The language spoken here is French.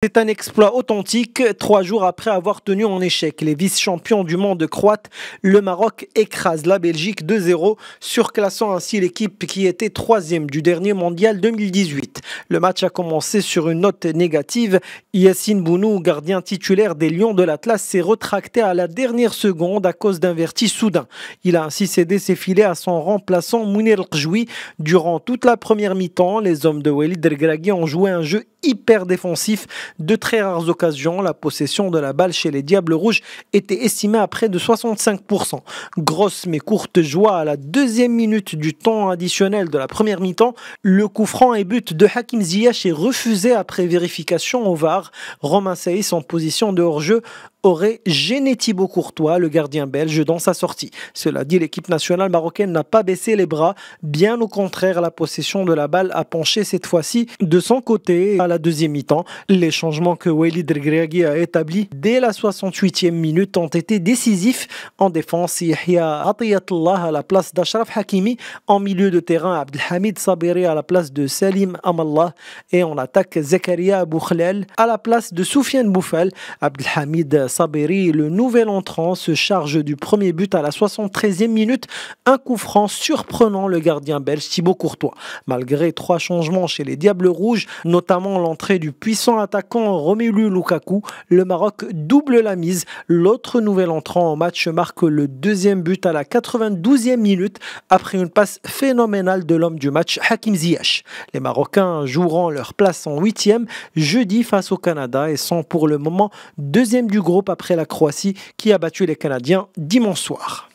C'est un exploit authentique. Trois jours après avoir tenu en échec les vice-champions du monde croate, le Maroc écrase la Belgique 2-0, surclassant ainsi l'équipe qui était troisième du dernier mondial 2018. Le match a commencé sur une note négative. Yassine Bounou, gardien titulaire des Lions de l'Atlas, s'est retracté à la dernière seconde à cause d'un vertige soudain. Il a ainsi cédé ses filets à son remplaçant Mounir Kjoui. Durant toute la première mi-temps, les hommes de Walid Dergraghi ont joué un jeu hyper défensif de très rares occasions, la possession de la balle chez les Diables Rouges était estimée à près de 65%. Grosse mais courte joie à la deuxième minute du temps additionnel de la première mi-temps, le coup franc et but de Hakim Ziyech est refusé après vérification au VAR. Romain Saïs en position de hors-jeu aurait gêné Thibaut Courtois, le gardien belge, dans sa sortie. Cela dit, l'équipe nationale marocaine n'a pas baissé les bras, bien au contraire, la possession de la balle a penché cette fois-ci de son côté à la deuxième mi-temps. Les changements que Walid Regragui a établis dès la 68e minute ont été décisifs en défense. Yahya Atiyatullah à la place d'Ashraf Hakimi, en milieu de terrain Abdelhamid Sabiri à la place de Salim Amallah et en attaque Zakaria Boukhlel à la place de Soufiane Boufal. Abdelhamid Saberi, le nouvel entrant, se charge du premier but à la 73e minute. Un coup franc surprenant le gardien belge Thibaut Courtois. Malgré trois changements chez les Diables Rouges, notamment l'entrée du puissant attaquant Romelu Lukaku, le Maroc double la mise. L'autre nouvel entrant en match marque le deuxième but à la 92e minute après une passe phénoménale de l'homme du match, Hakim Ziyech. Les Marocains joueront leur place en huitième jeudi face au Canada et sont pour le moment deuxième du groupe après la Croatie qui a battu les Canadiens dimanche soir.